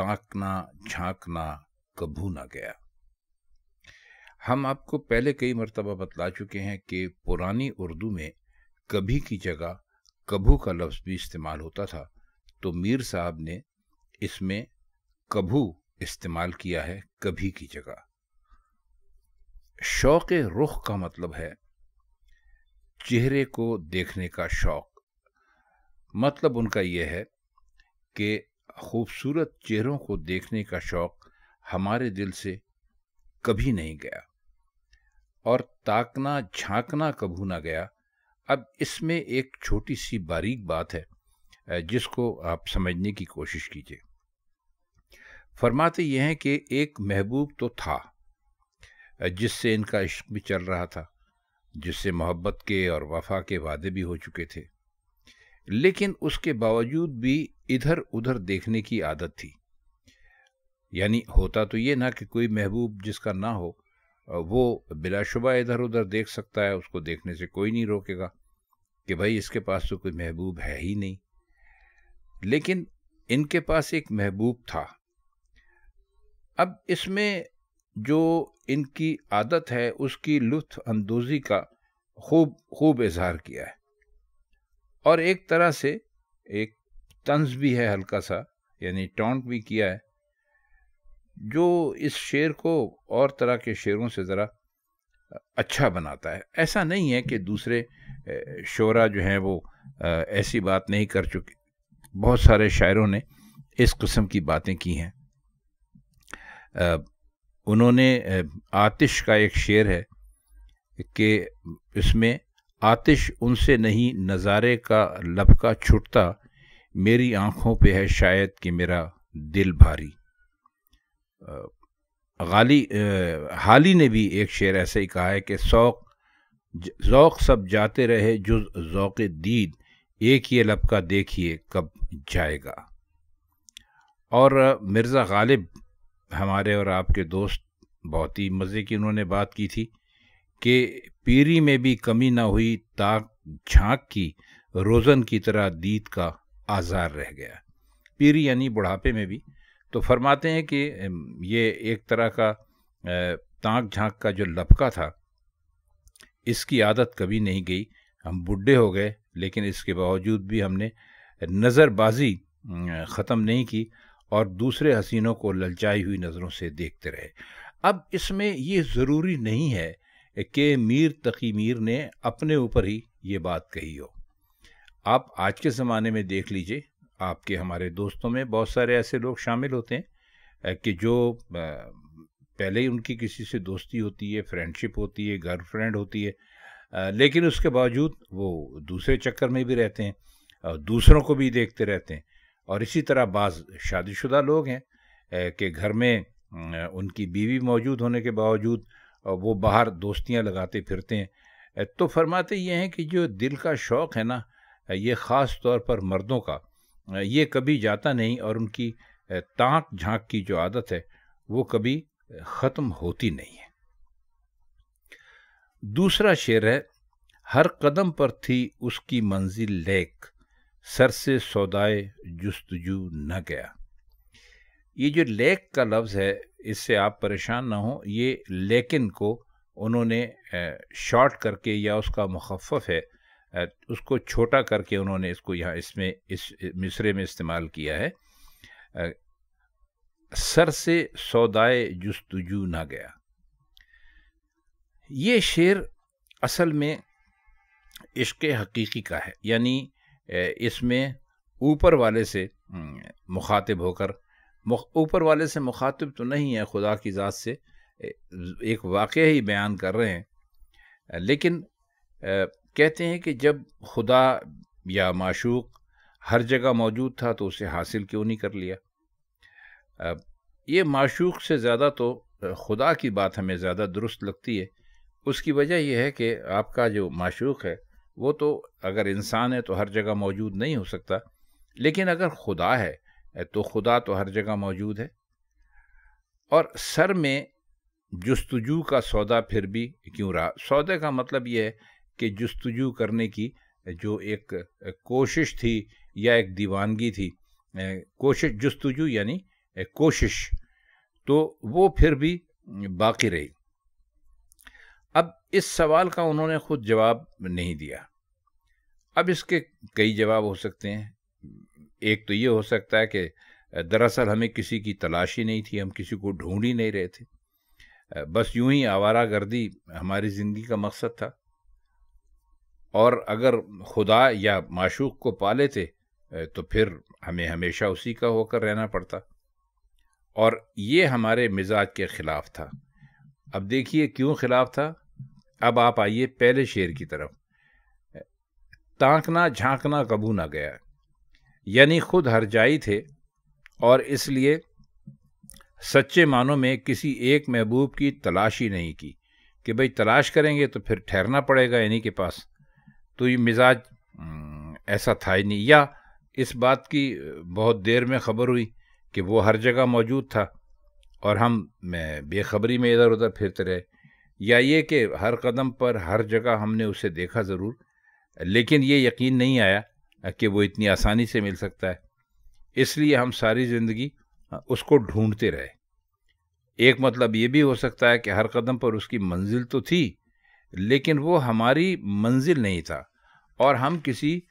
ताकना झांकना कभू ना गया हम आपको पहले कई मरतबा बतला चुके हैं कि पुरानी उर्दू में कभी की जगह कभू का लफ्ज़ भी इस्तेमाल होता था तो मीर साहब ने इसमें कभू इस्तेमाल किया है कभी की जगह शौक़ रुख का मतलब है चेहरे को देखने का शौक़ मतलब उनका यह है कि खूबसूरत चेहरों को देखने का शौक़ हमारे दिल से कभी नहीं गया और ताकना झांकना कभू ना गया अब इसमें एक छोटी सी बारीक बात है जिसको आप समझने की कोशिश कीजिए फरमाते यह हैं कि एक महबूब तो था जिससे इनका इश्क भी चल रहा था जिससे मोहब्बत के और वफा के वादे भी हो चुके थे लेकिन उसके बावजूद भी इधर उधर देखने की आदत थी यानी होता तो ये ना कि कोई महबूब जिसका ना हो वो बिलाशुबा इधर उधर देख सकता है उसको देखने से कोई नहीं रोकेगा कि भाई इसके पास तो कोई महबूब है ही नहीं लेकिन इनके पास एक महबूब था अब इसमें जो इनकी आदत है उसकी लुत्फ अंदोज़ी का खूब खूब इजहार किया है और एक तरह से एक तंज भी है हल्का सा यानी टॉन्ट भी किया है जो इस शेर को और तरह के शेरों से ज़रा अच्छा बनाता है ऐसा नहीं है कि दूसरे शोरा जो हैं वो ऐसी बात नहीं कर चुके बहुत सारे शायरों ने इस कस्म की बातें की हैं उन्होंने आतिश का एक शेर है कि इसमें आतिश उनसे नहीं नज़ारे का लपका छुटता मेरी आँखों पे है शायद कि मेरा दिल भारी गाली हाल ही ने भी एक शेर ऐसे ही कहा है कि शौक ज़ौक़ सब जाते रहे जुज ज़ौक़ दीद एक ये लपका देखिए कब जाएगा और मिर्ज़ा गालिब हमारे और आपके दोस्त बहुत ही मज़े की उन्होंने बात की थी कि पीरी में भी कमी ना हुई ताक झांक की रोज़न की तरह दीद का आज़ार रह गया पीरी यानी बुढ़ापे में भी तो फरमाते हैं कि ये एक तरह का ताक झांक का जो लपका था इसकी आदत कभी नहीं गई हम बुढ़े हो गए लेकिन इसके बावजूद भी हमने नज़रबाजी ख़त्म नहीं की और दूसरे हसीनों को ललचाई हुई नज़रों से देखते रहे अब इसमें ये ज़रूरी नहीं है कि मीर तकी मीर ने अपने ऊपर ही ये बात कही हो आप आज के ज़माने में देख लीजिए आपके हमारे दोस्तों में बहुत सारे ऐसे लोग शामिल होते हैं कि जो पहले ही उनकी किसी से दोस्ती होती है फ्रेंडशिप होती है गर्लफ्रेंड होती है लेकिन उसके बावजूद वो दूसरे चक्कर में भी रहते हैं और दूसरों को भी देखते रहते हैं और इसी तरह बाज़ शादीशुदा लोग हैं कि घर में उनकी बीवी मौजूद होने के बावजूद वो बाहर दोस्तियाँ लगाते फिरते हैं तो फरमाते ये हैं कि जो दिल का शौक़ है ना ये ख़ास तौर पर मर्दों का ये कभी जाता नहीं और उनकी ताक झांक की जो आदत है वो कभी ख़त्म होती नहीं है दूसरा शेर है हर कदम पर थी उसकी मंजिल लेक सर से सौदाए जस्तजू न गया ये जो लेक का लफ्ज़ है इससे आप परेशान ना हो ये लेकिन को उन्होंने शॉर्ट करके या उसका मुखफ़ है उसको छोटा करके उन्होंने इसको यहाँ इसमें इस मिसरे में इस्तेमाल किया है सर से सौदाए जस्तजू ना गया ये शेर असल में इश्क हकीकी का है यानी इसमें ऊपर वाले से मुखातिब होकर ऊपर वाले से मुखातब तो नहीं है खुदा की ज़ात से एक वाक़ ही बयान कर रहे हैं लेकिन कहते हैं कि जब खुदा या माशूक हर जगह मौजूद था तो उसे हासिल क्यों नहीं कर लिया ये माशूक से ज़्यादा तो खुदा की बात हमें ज़्यादा दुरुस्त लगती है उसकी वजह यह है कि आपका जो माशूक है वो तो अगर इंसान है तो हर जगह मौजूद नहीं हो सकता लेकिन अगर खुदा है तो खुदा तो हर जगह मौजूद है और सर में जस्तजू का सौदा फिर भी क्यों रहा सौदे का मतलब यह है कि जस्तजू करने की जो एक कोशिश थी या एक दीवानगी थी कोशिश जस्तजू यानी कोशिश तो वो फिर भी बाकी रही अब इस सवाल का उन्होंने खुद जवाब नहीं दिया अब इसके कई जवाब हो सकते हैं एक तो ये हो सकता है कि दरअसल हमें किसी की तलाश ही नहीं थी हम किसी को ढूंढ ही नहीं रहे थे बस यूं ही आवारा गर्दी हमारी ज़िंदगी का मकसद था और अगर खुदा या माशूक को पा लेते तो फिर हमें हमेशा उसी का होकर रहना पड़ता और ये हमारे मिजाज के ख़िलाफ़ था अब देखिए क्यों ख़िलाफ़ था अब आप आइए पहले शेर की तरफ ताकना झांकना कबू ना गया यानी खुद हरजाई थे और इसलिए सच्चे मानों में किसी एक महबूब की तलाशी नहीं की कि भाई तलाश करेंगे तो फिर ठहरना पड़ेगा इन्हीं के पास तो ये मिजाज हम्म, ऐसा था ही नहीं या इस बात की बहुत देर में खबर हुई कि वो हर जगह मौजूद था और हम बेखबरी में इधर उधर फिरते रहे या ये कि हर कदम पर हर जगह हमने उसे देखा ज़रूर लेकिन ये यकीन नहीं आया कि वो इतनी आसानी से मिल सकता है इसलिए हम सारी ज़िंदगी हाँ, उसको ढूंढते रहे एक मतलब ये भी हो सकता है कि हर कदम पर उसकी मंजिल तो थी लेकिन वो हमारी मंजिल नहीं था और हम किसी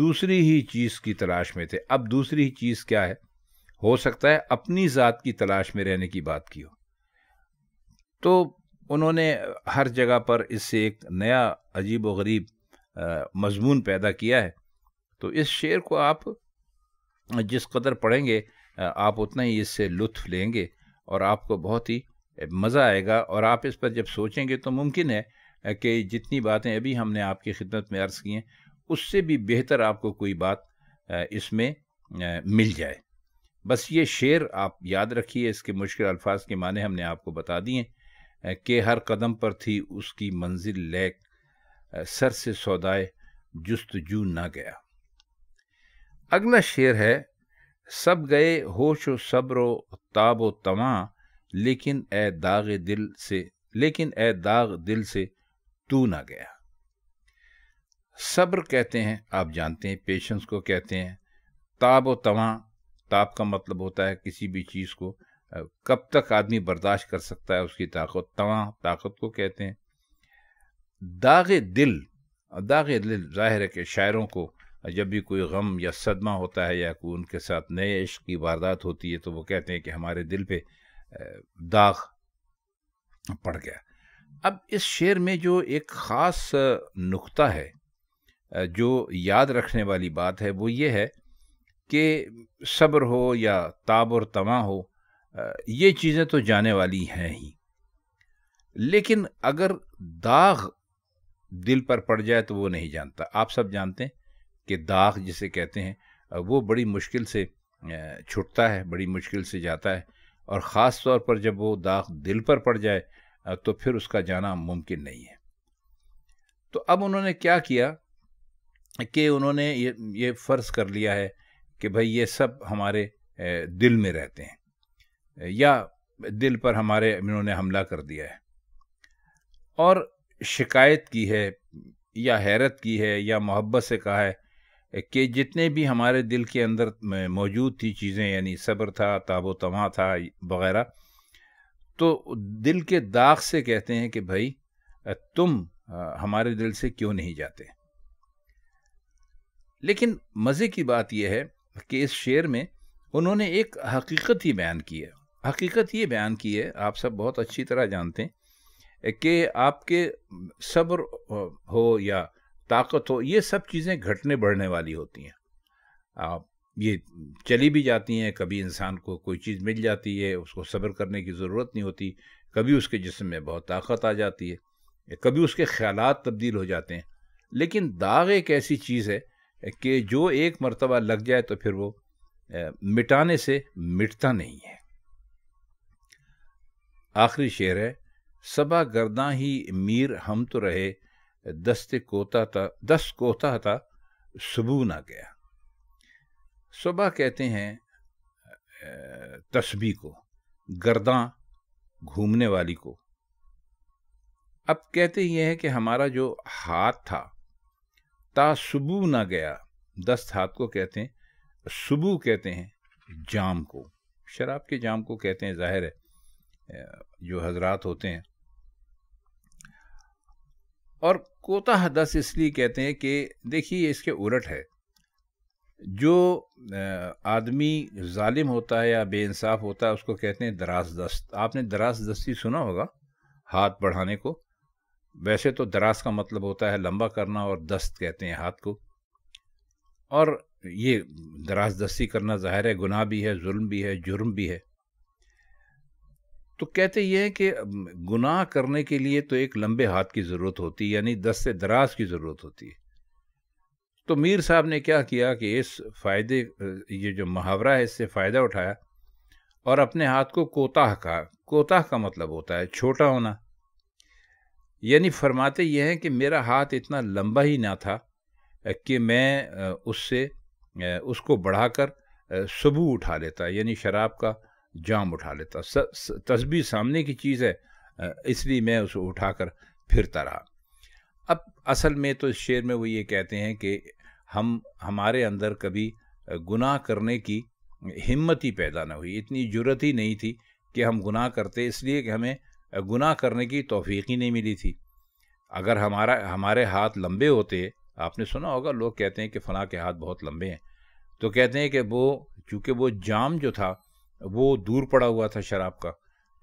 दूसरी ही चीज़ की तलाश में थे अब दूसरी ही चीज़ क्या है हो सकता है अपनी ज़ात की तलाश में रहने की बात की हो तो उन्होंने हर जगह पर इससे एक नया अजीब व गरीब मजमून पैदा किया है तो इस शेर को आप जिस कदर पढ़ेंगे आप उतना ही इससे लुत्फ लेंगे और आपको बहुत ही मज़ा आएगा और आप इस पर जब सोचेंगे तो मुमकिन है कि जितनी बातें अभी हमने आपकी खिदमत में अर्ज़ की हैं उससे भी बेहतर आपको कोई बात इसमें मिल जाए बस ये शेर आप याद रखिए इसके मुश्किल अल्फाज के माने हमने आपको बता दिए कि हर कदम पर थी उसकी मंजिल लैक सर से सौदाए जस्तजू ना गया अगला शेर है सब गए होश व सब्र ताब व तमा लेकिन ए दाग दिल से लेकिन ए दाग दिल से तू ना गया सब्र कहते हैं आप जानते हैं पेशेंस को कहते हैं ताब व तमा ताप का मतलब होता है किसी भी चीज़ को कब तक आदमी बर्दाश्त कर सकता है उसकी ताकत तवा ताकत को कहते हैं दाग दिल दाग दिल जाहिर है कि शायरों को जब भी कोई गम या सदमा होता है या कोई उनके साथ नए इश्क की वारदात होती है तो वो कहते हैं कि हमारे दिल पे दाग पड़ गया अब इस शेर में जो एक ख़ास नुक्ता है जो याद रखने वाली बात है वो ये है कि सब्र हो या ताब और तमा हो ये चीज़ें तो जाने वाली हैं ही लेकिन अगर दाग दिल पर पड़ जाए तो वो नहीं जानता आप सब जानते हैं के दाग जिसे कहते हैं वो बड़ी मुश्किल से छुटता है बड़ी मुश्किल से जाता है और ख़ास तौर पर जब वो दाग दिल पर पड़ जाए तो फिर उसका जाना मुमकिन नहीं है तो अब उन्होंने क्या किया कि उन्होंने ये ये फ़र्ज़ कर लिया है कि भाई ये सब हमारे दिल में रहते हैं या दिल पर हमारे इन्होंने हमला कर दिया है और शिकायत की है या हैरत की है या मोहब्बत से कहा है कि जितने भी हमारे दिल के अंदर मौजूद थी चीज़ें यानी सब्र था ताबो तमा था वगैरह तो दिल के दाग से कहते हैं कि भाई तुम हमारे दिल से क्यों नहीं जाते लेकिन मज़े की बात यह है कि इस शेर में उन्होंने एक हकीकत ही बयान की है हकीकत ये बयान की है आप सब बहुत अच्छी तरह जानते हैं कि आपके सब्र हो या ताकत हो ये सब चीज़ें घटने बढ़ने वाली होती हैं आप ये चली भी जाती हैं कभी इंसान को कोई चीज़ मिल जाती है उसको सब्र करने की ज़रूरत नहीं होती कभी उसके जिसम में बहुत ताकत आ जाती है कभी उसके ख्याल तब्दील हो जाते हैं लेकिन दाग एक ऐसी चीज़ है कि जो एक मरतबा लग जाए तो फिर वो मिटाने से मिटता नहीं है आखिरी शेर है सबा गर्दा ही मीर हम तो रहे दस्ते कोता था दस कोता था सबू ना गया सुबह कहते हैं तस्बी को गर्दा घूमने वाली को अब कहते ये है कि हमारा जो हाथ था ता सुबु ना गया दस्त हाथ को कहते हैं सुबू कहते हैं जाम को शराब के जाम को कहते हैं जाहिर है जो हजरात होते हैं और कोताह दस इसलिए कहते हैं कि देखिए इसके उलट है जो आदमी ालिम होता है या बेानसाफ़ होता है उसको कहते हैं दराज दस्त आपने दराज दस्ती सुना होगा हाथ बढ़ाने को वैसे तो दराज का मतलब होता है लंबा करना और दस्त कहते हैं हाथ को और ये दराज दस्ती करना ज़ाहिर है गुनाह भी है जुल्म भी है जुर्म भी है तो कहते ये हैं कि गुनाह करने के लिए तो एक लंबे हाथ की ज़रूरत होती है यानी दस से दराज की ज़रूरत होती है तो मीर साहब ने क्या किया कि इस फायदे ये जो मुहावरा है इससे फ़ायदा उठाया और अपने हाथ को कोताह कहा कोताह का मतलब होता है छोटा होना यानी फरमाते ये हैं कि मेरा हाथ इतना लंबा ही ना था कि मैं उससे उसको बढ़ाकर सबू उठा लेता यानी शराब का जाम उठा लेता तस्बी सामने की चीज़ है इसलिए मैं उसे उठाकर फिरता रहा अब असल में तो इस शेर में वो ये कहते हैं कि हम हमारे अंदर कभी गुनाह करने की हिम्मत ही पैदा ना हुई इतनी जुरत ही नहीं थी कि हम गुनाह करते इसलिए कि हमें गुनाह करने की तोफ़ी ही नहीं मिली थी अगर हमारा हमारे हाथ लंबे होते आपने सुना होगा लोग कहते हैं कि फ़लाँ के हाथ बहुत लंबे हैं तो कहते हैं कि वो चूँकि वो जाम जो था वो दूर पड़ा हुआ था शराब का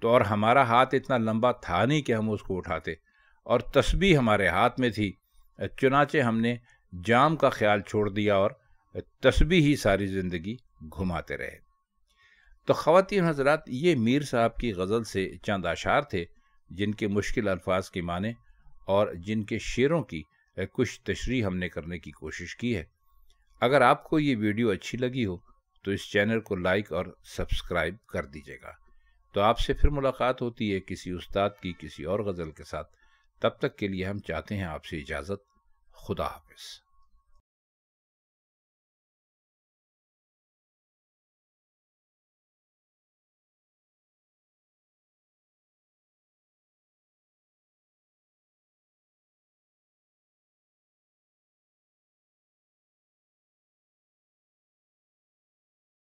तो और हमारा हाथ इतना लंबा था नहीं कि हम उसको उठाते और तस्बी हमारे हाथ में थी चुनाचे हमने जाम का ख्याल छोड़ दिया और तस्बी ही सारी ज़िंदगी घुमाते रहे तो ख़वान हजरात ये मीर साहब की गज़ल से चंद आशार थे जिनके मुश्किल अल्फाज की माने और जिनके शेरों की कुछ तशरी हमने करने की कोशिश की है अगर आपको ये वीडियो अच्छी लगी हो तो इस चैनल को लाइक और सब्सक्राइब कर दीजिएगा तो आपसे फिर मुलाकात होती है किसी उस्ताद की किसी और गज़ल के साथ तब तक के लिए हम चाहते हैं आपसे इजाज़त खुदा हाफिज़